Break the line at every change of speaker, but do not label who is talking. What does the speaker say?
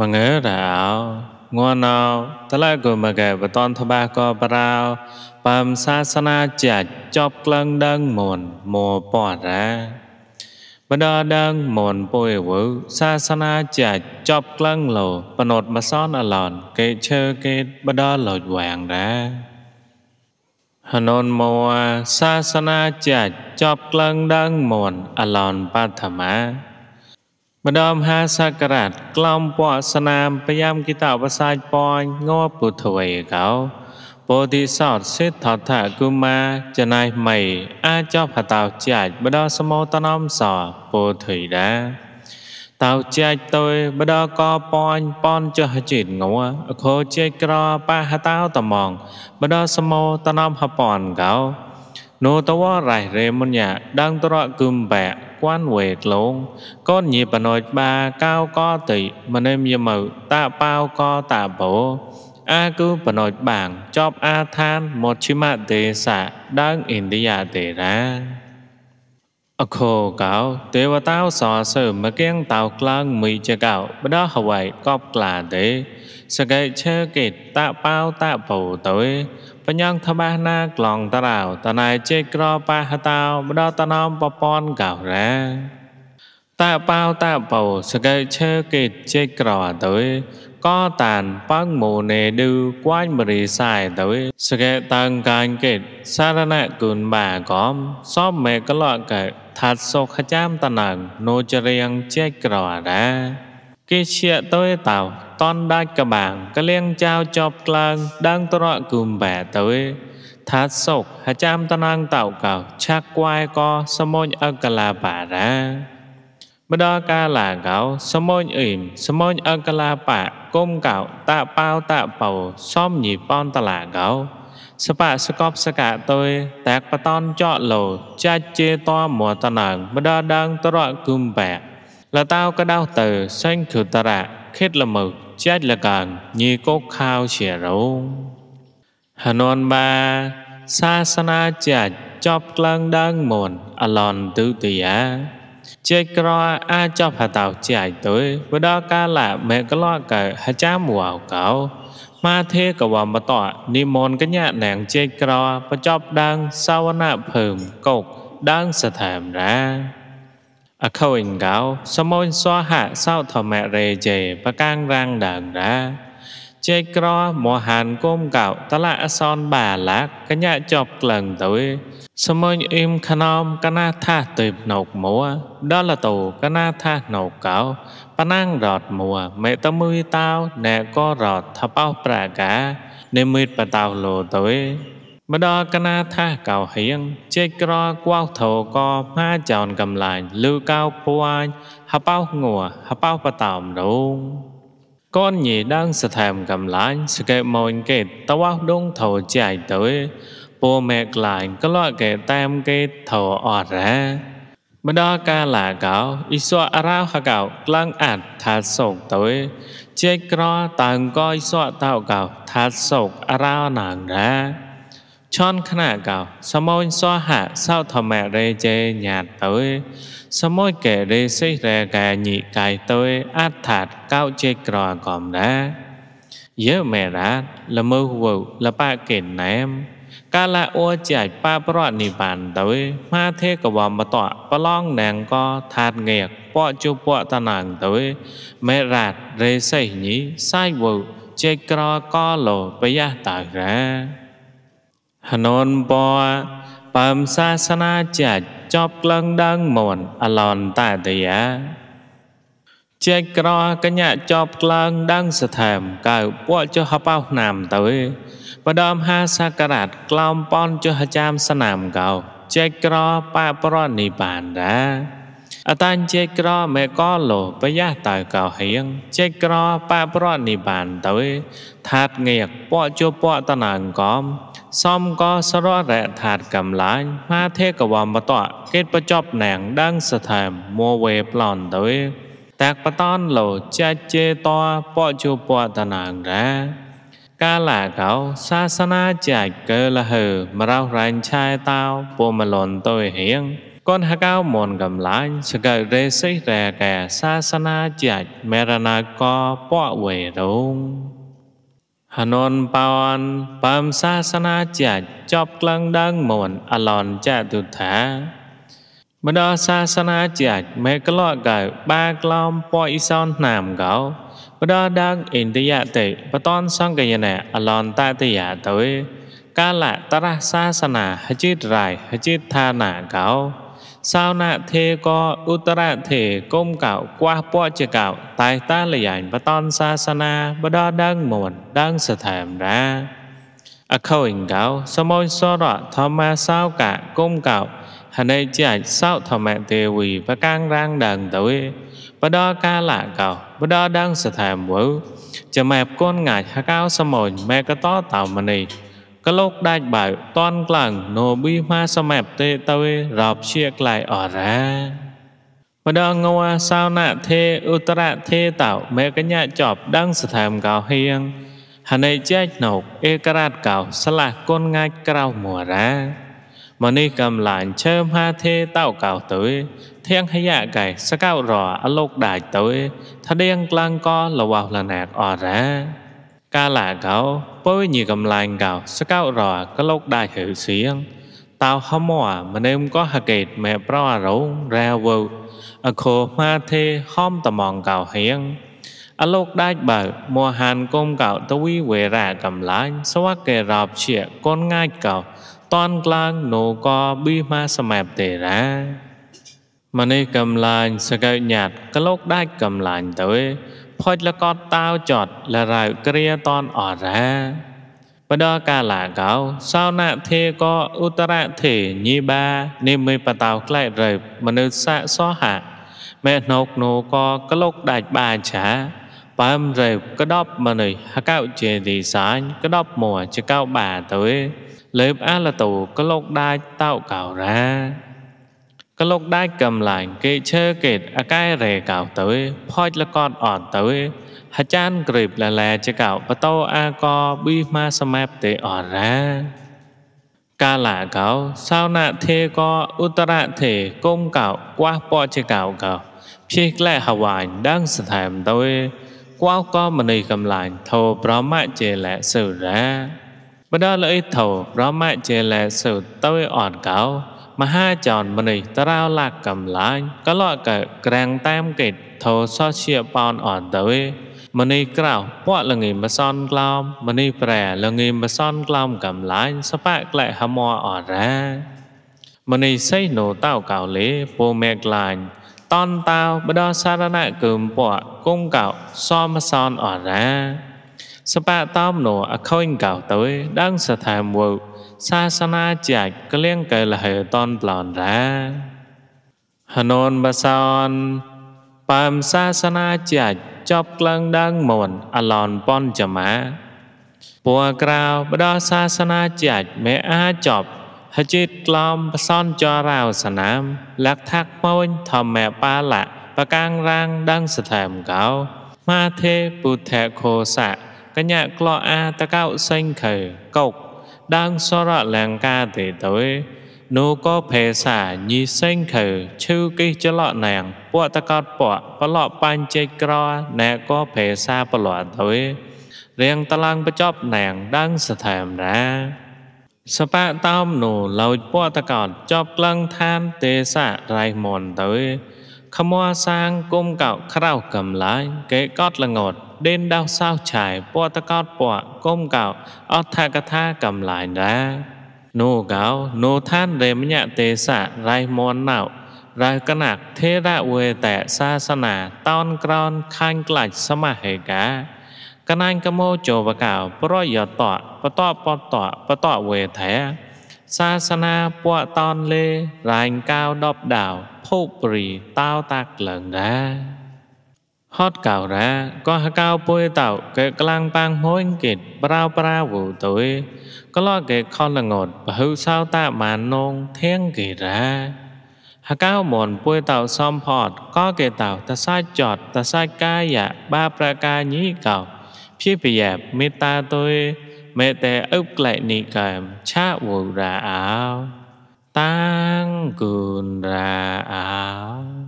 មងើរោងួនោតលកុមកែបតនថ្បាកប្រោបំសាសនាចាច់ចប់ក្លងដឹងមុនមោបរាបដដឹងមុនពុយវើសាសនាចាច់ចប់ក្លងលោបណត់មសនអឡនគេឈើគេបដលោចវាងរាហននមោសាសនាចាច់ចប់ក្លងដឹងមុនអឡនបឋមាម្ដងមហាសក្ការៈក្លំពណ៌សណាមប្រយ៉ាំគិតអវសាចពងងពុទ្ធវេកោពោធិសតសេដ្ឋដ្ឋគុមាចណៃមៃអាចបហតោចាច់បដសមោតនំសពោធិដាតោចាច់តើបដកពនពនចះចិត្តងัวអខោចេក្របហតោតំងបដសមោតនំហពនកោណូតវរ៉ៃរេមុញ្ញាដងត្រកគុំបាក់ quan về lộn con nhịp bà nội bà cao có tỷ mà nên nhịp màu tạ bao có tạ bố a cứ bà nội bảng chóp a than một chi mạ tế xạ đang India tế ra អខោកោទេវតាសរសើរមកៀងតោក្លាំងមីចកោបដោះហវៃកបក្លាទេសកេឆើកេតតបោតបោតើបញ្ញាងថ្បាសណាក្លងតារោតណៃជេក្របាហតោបដោះតណោមបពនកោរ៉ាតបោតបោសកេឆើកេតជេក្រតើ có tàn bác mù nề đư quán mà rì xài tới sẽ kệ tăng càng kết xa ra nạ cường bà có xóp mẹ cái loại kệ thật sâu khá chám tàn nặng nô chà riêng chết rõ ra khi chia tới tàu ton đa cả bảng cái liên trao chọc lang đang tọa rọ cường bà tới ថាសុខហចាំតណាងតោកោឆាក់គួយក៏សមុញអកលាបារាម្ដងកាលាកោសមុញអ៊ីមសមុញអកលាបា côm cạo tạ bao tạ bầu xóm nhì bon tạ lạ gạo sắp bà sắp cóp sắp cả tôi tạc bà tôn cho lầu cha chê to mùa tạ nàng bà đo đang tỏ rõ cùm bẹ là tao có đau từ xanh khử tạ rạ khết là mực chết là càng như cốt khao xỉa rấu hà non ba sa sana chả chọc lăng đang mồn à lòn tư tùy á ជាក្រអាចចប់ហតោជាយទៅបដកាលាមេក្លកហចាមួអកោម៉ាធេកវមតនិមនកញ្ញាណាងជាក្របចប់ដាងសាវនៈភើមកោកដាងស្ថាមរាអខោអង្កោសមោញសោហៈសោធមរេជេបកាងរាងដាងរាចេក្រមហានគុំកោតលៈអសនបាលាកញ្ញាចប់ក្លឹងទៅសម្ញអ៊ីមខ្នោមកណាថាទៅណោកមួដល់តោកណាថាណោកកោប៉ណាងរត់មួមេតមួយតោណែក៏រត់ថាបោប្រាកានិមិត្តបតោលោទៅម្ដងកណាថាកៅហៀងជេក្រកវថោកផាចោនកំឡាញ់លឺកៅពួយហបោងัวហបោបតោមរងកូនញីដឹងស្ថាមកំឡាញ់ស្កេមូនកេតតវ៉ដងថោចាយទៅពោមេក្លាញ់ក្លោកេតាមគេថោអរ៉ាម្ដងកាលាកោអ៊ីសអរោហកោក្លាំងអាត់ថាសោកទៅជែកក្រតាំងកយសក់តោកោថាសោកអរោណាងណាឆនខ្នាកោសមោញសោហៈសោធម្មរេជេញាតទៅសមោយកេរេសិរេកាញិកាយទៅអត្ថាតកោជែកក្រកំណាយើមេរាលមើវវលបកេណែមកាលាអួជាចបាប្រតនិបានទៅម៉ាធេកវមតៈប្រឡងណាងក៏ថាតងែកពកជពកតណាងទៅមេរ៉ាតរេសេញីសាយវោចេក្រកលោប្រយះតើរ៉ាហននពបំសាសនាចាច់ចប់ក្លងដឹងមនអឡនតាតយាជាក្រកញ្ញាចប់ក្លើងដាំងស្ថាមកៅពួកចុះហបោណាមទៅបដំហាសការៈក្លំប៉ុនចុះចាំស្នាមកៅជាក្របាប្រណិបានដាអតានជាក្រមេកលោប្រយះតើកៅហៀងជាក្របាប្រណិបានទៅថាតងៀកពួកចុះពួកតណាងកំសំក៏ស្ររៈថាតកំឡាញ់មាធេកវមតៈកេតបច្ចប់ណាងដាំងស្ថាមមួវេប្លន់ទៅកបតនលោចាច់ចេតបច្ចុពតនាងរាកាលាកោសាសនាចាច់កើលហើមរោរែងឆែតោពុំលនទុយហៀងកនហកោមនកំឡាញ់សកើរេសិរែកាសាសនាចាច់មរណកោពវេរងហននបោនបំសាសនាចាច់ចប់ក្លងដឹងមនអឡនចតុថាម្ដោសាសនាជាច មេក្លោកកៅបាក្លំប៉អ៊ីសនណាមកោម្ដោដាងឥន្ទយតិបតនសង្កយនៈអឡនតតិយតវេកាលតរសាសនាហចិតរាយហចិតថាណាកោសោណធេកោឧត្តរធេកុំកោគះពជាកោតៃតាលយ៉ាងបតនសាសនាបដដងមូនដងស្ថាមរា a à, khâu hình gáo sa môi so đọa thọ ma sao cả công cạo hà nay chỉ ảnh sao thọ mẹ tê quỳ và căng rang đàn tới và đo ca lạ cạo và đo đang sở thèm vỡ chả mẹp con ngại hà cao sa môi mẹ cái tó tạo mà này cái lúc đại bảo toàn lần nô bi hoa sa mẹp tê tơi rọp chiếc lại ở ra và đó ngô sao nạ thê ưu tara thê tạo mẹ cái nhà chọp đang sở thèm gạo hiêng ហើយចែកណោកអេក្រាតកោស្លះគុនងាចក្រៅមួរាមនេះកំឡាញ់ឈើមហាទេតោកោទៅធៀងហយ៉ាកែសកោរអលោកដាច់ទៅថាដៀងក្លាំងកលវះលណាកអរាកាលាកោពុយញីកំឡាញ់កោសកោរកលោកដាច់ហើសៀងតោហមោមនឹមក៏ហកេតមែប្រអរងរាវអខោមាទេហមតំងកោហៀងអលោកដាច់បើមោហានគុំកោតវីវេរាកំឡាញ់សវកេរោបជា កូនងាយកោតនក្លាងណូកប៊ីម៉ាសមាបទេរាម៉នេះកំឡាញ់សកោញាតកលោកដាច់កំឡាញ់ទៅផុចលកតតាវចតលរៅគ្រាតនអរាបដកាលាកោ សោណធេកោឧតរធេញីបានិមិបតោក្លែករើបមនុស្សសសហាមេណុកណូកកលោកដាច់បាចាបើមរើក្តប់មនុស្សហកោជាទីសាញក្តប់មួជាកោបាទៅលើបអាលតូក្លោកដាច់តោកោរាក្លោកដាច់កំឡាញ់គេឈើគេតអកែរេកោទៅផោចលកតអត់ទៅហចានក្រេបលលែជាកោបតោអាកោប៊ីម៉ាសមាប់ទេអរាកាលាកោសោណធេកោឧត្តរធេគុំកោគួះពោជាកោកោភីក្លែហវាញដឹងស្ថែមទៅគួក៏មនីកំឡាញ់ធោប្រមៈចេលៈសុរាបដលអីធោប្រមៈចេលៈសុតើអត់កោ មហាចរមនីតារោលកំឡាញ់កលកក្រាំងតាមកេតធោសោជាបោនអត់ទៅមនីក្រៅពក់លងីមសនក្លោមមនីប្រែលងីមសនក្លោមកំឡាញ់សបៈក្លែហមអរ៉ាមនីសៃណូតៅកៅលេពូមេក្លាញ់តនតៅបដសារណៈគឹមពក់គងកោសមសនអរាសបតោមណោអខូនកោទៅដឹងសថាមួយសាសនាជាចក្លៀងកែលហេតនប្លនរាហណនបសនបំសាសនាជាចចប់ក្លងដឹងមុនអឡនប៉ុនចមាពូក្រៅបដសាសនាជាចមេអាចចប់ហចិត្តក្លំបសនចរាវសណាមលក្ខថាក់ពូនធម្មបាឡាបកាំងរាងដឹងស្ថាមកោម៉ាធេពុទ្ធខោសៈកញ្ញាក្លោអាតកោសេងខើកោកដើងសរលង្កាទេតើនោះក៏ភេសាញីសេងខើឈឺគិះចលណាងពួកតកតពកបលបញ្ចេក្រណែក៏ភេសាបលតើរៀងតឡាងបចប់ណាងដើងស្ថាមរាសបៈតោមនោះលោចពួកតកតចប់ក្លងឋានទេសៈរៃមនតើខមွာសាងគុំកោក្រៅកំឡាយគេកត់លងត់ដេនដៅសោឆាយពតកោតពកគុំកោអដ្ឋកថាកំឡាយណាណូកោណូឋានរេមញ្ញទេសៈរៃមនណៅរៅកណាក់ធេរវេតសាសនាតោនក្រនខាញ់ក្លាច់សមហេកាកណាញ់កមោចវកោប្រយតបតបតបតបតវេថាសាសនាពួកតនលេរាញកៅដបដាវភោព្រីតៅតាក់លងដែរហត់កៅរ៉ាក៏ហកៅពុយតៅកែក្លាំងប៉ាងហួយគិតប្រៅប្រាវទុយក៏លកែខនងត់បើហូសៅតាម៉ានងធៀងគេរ៉ាហកៅមនពុយតៅសំផតក៏គេតៅតសាច់ចតតសាច់កាយបាប្រការញីកៅព្យាប្រយ័ត្នមេត្តាទុយ mẹ tê ức lệ ni kèm cha vụ ra áo tăng cường ra áo